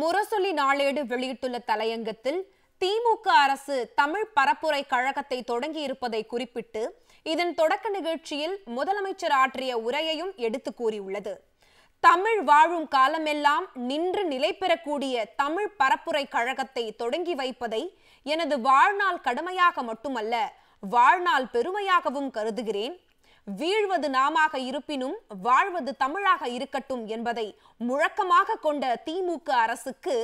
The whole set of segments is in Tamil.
முரசொலி நாளேடு வெளியிட்டுள்ள தலையங்கத்தில் திமுக அரசு தமிழ் பரப்புரை கழகத்தை தொடங்கி இருப்பதை குறிப்பிட்டு இதன் தொடக்க நிகழ்ச்சியில் முதலமைச்சர் ஆற்றிய உரையையும் எடுத்து கூறியுள்ளது தமிழ் வாழும் காலமெல்லாம் நின்று நிலை பெறக்கூடிய தமிழ் பரப்புரை கழகத்தை தொடங்கி வைப்பதை எனது வாழ்நாள் கடுமையாக மட்டுமல்ல வாழ்நாள் பெருமையாகவும் கருதுகிறேன் வீழ்வது நாமாக இருப்பினும் வாழ்வது தமிழாக இருக்கட்டும் என்பதை முழக்கமாக கொண்ட திமுக அரசுக்கு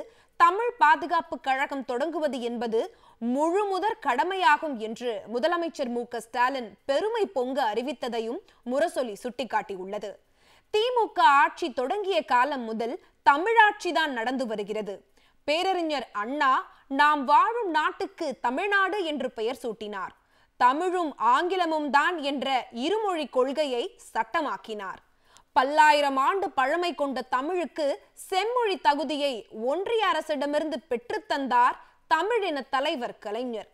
தமிழ் பாதுகாப்பு கழகம் தொடங்குவது என்பது முதற் கடமையாகும் என்று முதலமைச்சர் மு ஸ்டாலின் பெருமை பொங்க அறிவித்ததையும் முரசொலி சுட்டிக்காட்டியுள்ளது திமுக ஆட்சி தொடங்கிய காலம் முதல் தமிழாட்சிதான் நடந்து வருகிறது பேரறிஞர் அண்ணா நாம் வாழும் நாட்டுக்கு தமிழ்நாடு என்று பெயர் சூட்டினார் தமிழும் ஆங்கிலமும் தான் என்ற இருமொழி கொள்கையை சட்டமாக்கினார் பல்லாயிரம் ஆண்டு பழமை கொண்ட தமிழுக்கு செம்மொழி தகுதியை ஒன்றிய அரசிடமிருந்து பெற்றுத்தந்தார் தமிழின தலைவர் கலைஞர்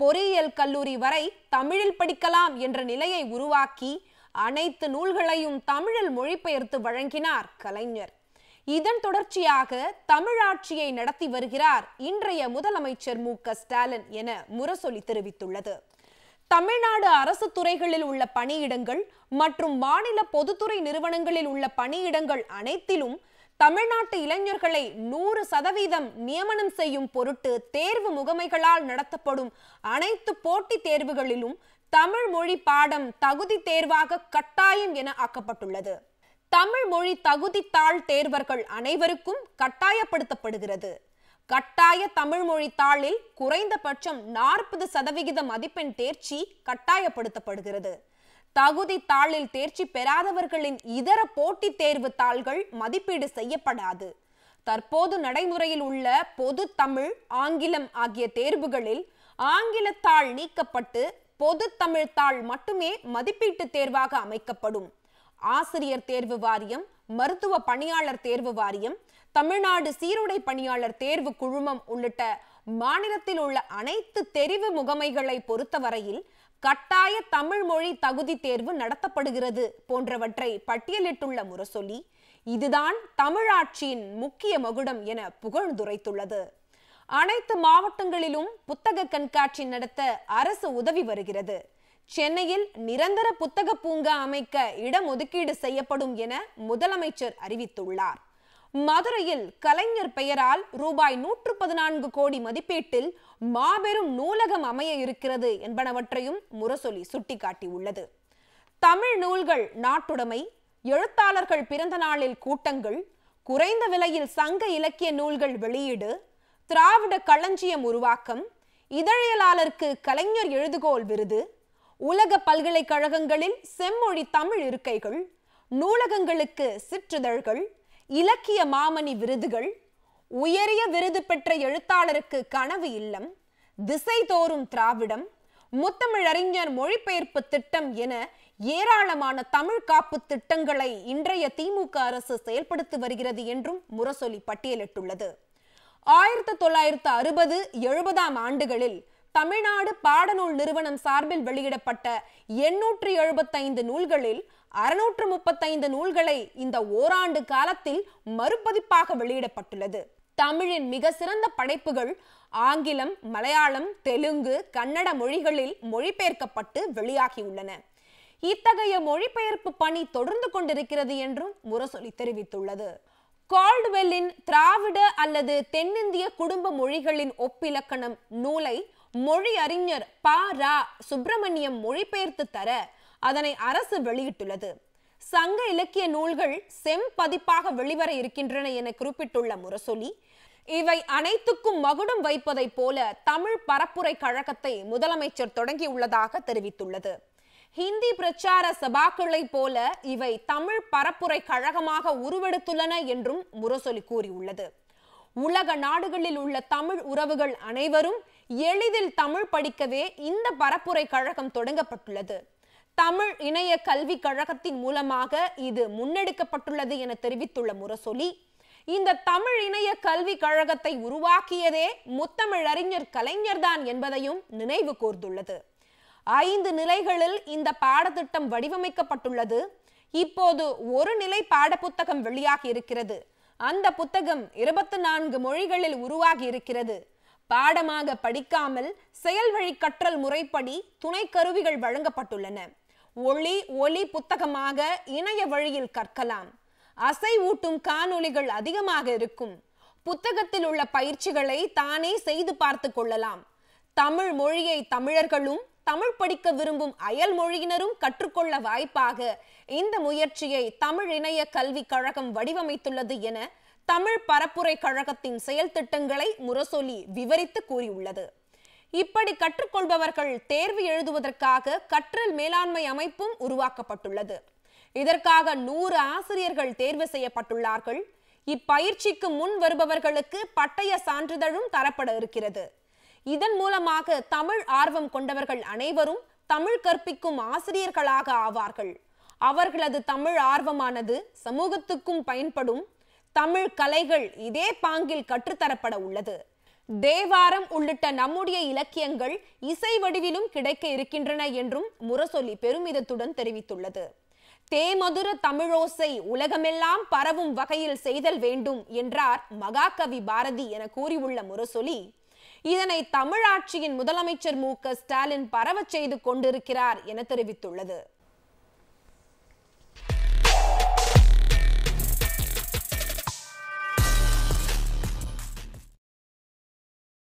பொறியியல் கல்லூரி வரை தமிழில் படிக்கலாம் என்ற நிலையை உருவாக்கி அனைத்து நூல்களையும் தமிழில் மொழிபெயர்த்து வழங்கினார் கலைஞர் இதன் தொடர்ச்சியாக தமிழாட்சியை நடத்தி வருகிறார் இன்றைய முதலமைச்சர் மு ஸ்டாலின் என முரசொலி தெரிவித்துள்ளது தமிழ்நாடு அரசு துறைகளில் உள்ள பணியிடங்கள் மற்றும் மாநில பொதுத்துறை நிறுவனங்களில் உள்ள பணியிடங்கள் அனைத்திலும் தமிழ்நாட்டு இளைஞர்களை நூறு சதவீதம் நியமனம் செய்யும் பொருட்டு தேர்வு முகமைகளால் நடத்தப்படும் அனைத்து போட்டித் தேர்வுகளிலும் தமிழ் மொழி பாடம் தகுதி தேர்வாக கட்டாயம் என ஆக்கப்பட்டுள்ளது தமிழ் மொழி தகுதித்தாள் தேர்வர்கள் அனைவருக்கும் கட்டாயப்படுத்தப்படுகிறது கட்டாய தமிழ் மொழி தாளில் குறைந்தபட்சம் நாற்பது சதவிகித மதிப்பெண் தேர்ச்சி கட்டாயப்படுத்தப்படுகிறது தகுதி தாளில் தேர்ச்சி பெறாதவர்களின் இதர போட்டித் தேர்வு தாள்கள் மதிப்பீடு செய்யப்படாது தற்போது நடைமுறையில் உள்ள பொது தமிழ் ஆங்கிலம் ஆகிய தேர்வுகளில் ஆங்கிலத்தாள் நீக்கப்பட்டு பொது தமிழ் தாள் மட்டுமே மதிப்பீட்டு தேர்வாக அமைக்கப்படும் ஆசிரியர் தேர்வு வாரியம் மருத்துவ பணியாளர் தேர்வு வாரியம் தமிழ்நாடு சீருடை பணியாளர் தேர்வு குழுமம் உள்ளிட்ட மாநிலத்தில் உள்ள அனைத்து தெரிவு முகமைகளை பொறுத்தவரையில் கட்டாய தமிழ் மொழி தகுதி தேர்வு நடத்தப்படுகிறது போன்றவற்றை பட்டியலிட்டுள்ள முரசொலி இதுதான் தமிழாட்சியின் முக்கிய மகுடம் என புகழ்ந்துரைத்துள்ளது அனைத்து மாவட்டங்களிலும் புத்தக கண்காட்சி நடத்த அரசு உதவி வருகிறது சென்னையில் நிரந்தர புத்தக பூங்கா அமைக்க ஒதுக்கீடு செய்யப்படும் என முதலமைச்சர் அறிவித்துள்ளார் மதுரையில் கலைஞர் பெயரால் ரூபாய் நூற்று பதினான்கு கோடி மதிப்பீட்டில் மாபெரும் நூலகம் அமைய இருக்கிறது என்பனவற்றையும் முரசொலி சுட்டிக்காட்டியுள்ளது தமிழ் நூல்கள் நாட்டுடைமை எழுத்தாளர்கள் பிறந்த நாளில் கூட்டங்கள் குறைந்த விலையில் சங்க இலக்கிய நூல்கள் வெளியீடு திராவிட களஞ்சியம் உருவாக்கம் இதழியலாளருக்கு கலைஞர் எழுதுகோல் விருது உலக பல்கலைக்கழகங்களில் செம்மொழி தமிழ் இருக்கைகள் நூலகங்களுக்கு சிற்றிதழ்கள் இலக்கிய மாமணி விருதுகள் உயரிய விருது பெற்ற எழுத்தாளருக்கு கனவு இல்லம் திசை தோறும் திராவிடம் முத்தமிழறிஞர் மொழிபெயர்ப்பு திட்டம் என ஏராளமான தமிழ் காப்பு திட்டங்களை இன்றைய திமுக அரசு செயல்படுத்தி வருகிறது என்றும் முரசொலி பட்டியலிட்டுள்ளது ஆயிரத்தி தொள்ளாயிரத்து அறுபது எழுபதாம் ஆண்டுகளில் தமிழ்நாடு பாடநூல் நிறுவனம் சார்பில் வெளியிடப்பட்ட எண்ணூற்றி எழுபத்தைந்து நூல்களில் அறுநூற்று முப்பத்தைந்து நூல்களை இந்த ஓராண்டு காலத்தில் மறுபதிப்பாக வெளியிடப்பட்டுள்ளது தமிழின் மிக சிறந்த படைப்புகள் ஆங்கிலம் மலையாளம் தெலுங்கு கன்னட மொழிகளில் மொழிபெயர்க்கப்பட்டு வெளியாகியுள்ளன இத்தகைய மொழிபெயர்ப்பு பணி தொடர்ந்து கொண்டிருக்கிறது என்றும் முரசொலி தெரிவித்துள்ளது கால்டுவெல்லின் திராவிட அல்லது தென்னிந்திய குடும்ப மொழிகளின் ஒப்பிலக்கணம் நூலை மொழி அறிஞர் ப ரா சுப்பிரமணியம் மொழிபெயர்த்து தர அதனை அரசு வெளியிட்டுள்ளது சங்க இலக்கிய நூல்கள் செம்பதிப்பாக வெளிவர இருக்கின்றன என குறிப்பிட்டுள்ள முரசொலி இவை அனைத்துக்கும் மகுடம் வைப்பதைப் போல தமிழ் பரப்புரை கழகத்தை முதலமைச்சர் தொடங்கியுள்ளதாக தெரிவித்துள்ளது ஹிந்தி பிரச்சார சபாக்களை போல இவை தமிழ் பரப்புரை கழகமாக உருவெடுத்துள்ளன என்றும் முரசொலி கூறியுள்ளது உலக நாடுகளில் உள்ள தமிழ் உறவுகள் அனைவரும் எளிதில் தமிழ் படிக்கவே இந்த பரப்புரை கழகம் தொடங்கப்பட்டுள்ளது தமிழ் இணைய கல்வி கழகத்தின் மூலமாக இது முன்னெடுக்கப்பட்டுள்ளது என தெரிவித்துள்ள முரசொலி இந்த தமிழ் இணைய கல்வி கழகத்தை உருவாக்கியதே முத்தமிழ் அறிஞர் கலைஞர்தான் என்பதையும் நினைவு கூர்ந்துள்ளது ஐந்து நிலைகளில் இந்த பாடத்திட்டம் வடிவமைக்கப்பட்டுள்ளது இப்போது ஒரு நிலை பாடப்புத்தகம் வெளியாகி இருக்கிறது அந்த புத்தகம் இருபத்தி நான்கு மொழிகளில் உருவாகி இருக்கிறது பாடமாக படிக்காமல் செயல்வழி கற்றல் முறைப்படி துணை கருவிகள் வழங்கப்பட்டுள்ளன ஒளி ஒலி புத்தகமாக இணைய வழியில் கற்கலாம் அசைவூட்டும் காணொலிகள் அதிகமாக இருக்கும் புத்தகத்தில் உள்ள பயிற்சிகளை தானே செய்து பார்த்து கொள்ளலாம் தமிழ் மொழியை தமிழர்களும் தமிழ் படிக்க விரும்பும் அயல் மொழியினரும் கற்றுக்கொள்ள வாய்ப்பாக இந்த முயற்சியை தமிழ் இணைய கல்வி கழகம் வடிவமைத்துள்ளது என தமிழ் பரப்புரை கழகத்தின் செயல் திட்டங்களை முரசொலி விவரித்து கூறியுள்ளது இப்படி கற்றுக்கொள்பவர்கள் தேர்வு எழுதுவதற்காக கற்றல் மேலாண்மை அமைப்பும் உருவாக்கப்பட்டுள்ளது இதற்காக நூறு ஆசிரியர்கள் தேர்வு செய்யப்பட்டுள்ளார்கள் இப்பயிற்சிக்கு முன் வருபவர்களுக்கு பட்டய சான்றிதழும் தரப்பட இருக்கிறது இதன் மூலமாக தமிழ் ஆர்வம் கொண்டவர்கள் அனைவரும் தமிழ் கற்பிக்கும் ஆசிரியர்களாக ஆவார்கள் அவர்களது தமிழ் ஆர்வமானது சமூகத்துக்கும் பயன்படும் தமிழ் கலைகள் இதே பாங்கில் கற்றுத்தரப்பட உள்ளது தேவாரம் உள்ளிட்ட நம்முடைய இலக்கியங்கள் இசை வடிவிலும் கிடைக்க இருக்கின்றன என்றும் முரசொலி பெருமிதத்துடன் தெரிவித்துள்ளது தேமதுர தமிழோசை உலகமெல்லாம் பரவும் வகையில் செய்தல் வேண்டும் என்றார் மகாகவி பாரதி என கூறியுள்ள முரசொலி இதனை தமிழாட்சியின் முதலமைச்சர் மு ஸ்டாலின் பரவச் செய்து கொண்டிருக்கிறார் என தெரிவித்துள்ளது